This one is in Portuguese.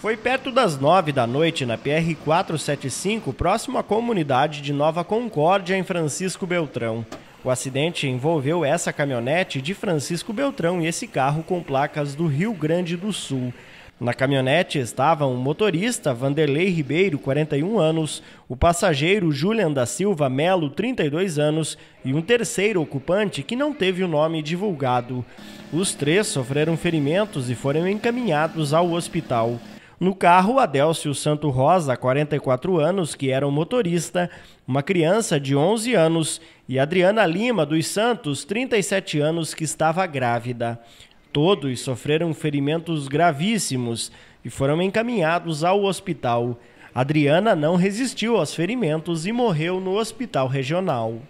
Foi perto das nove da noite na PR 475, próximo à comunidade de Nova Concórdia, em Francisco Beltrão. O acidente envolveu essa caminhonete de Francisco Beltrão e esse carro com placas do Rio Grande do Sul. Na caminhonete estavam o motorista Vanderlei Ribeiro, 41 anos, o passageiro Julian da Silva Melo, 32 anos, e um terceiro ocupante que não teve o nome divulgado. Os três sofreram ferimentos e foram encaminhados ao hospital. No carro, Adélcio Santo Rosa, 44 anos, que era o um motorista, uma criança de 11 anos e Adriana Lima dos Santos, 37 anos, que estava grávida. Todos sofreram ferimentos gravíssimos e foram encaminhados ao hospital. Adriana não resistiu aos ferimentos e morreu no hospital regional.